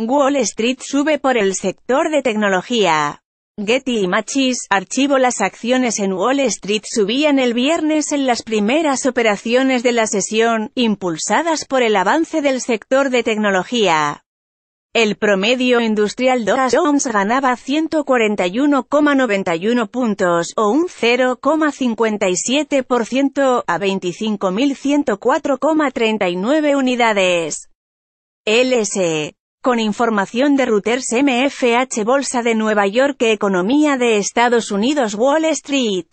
Wall Street sube por el sector de tecnología. Getty Machis archivo Las acciones en Wall Street subían el viernes en las primeras operaciones de la sesión, impulsadas por el avance del sector de tecnología. El promedio industrial Dow Jones ganaba 141,91 puntos, o un 0,57%, a 25.104,39 unidades. LS e con información de Reuters MFH Bolsa de Nueva York e Economía de Estados Unidos Wall Street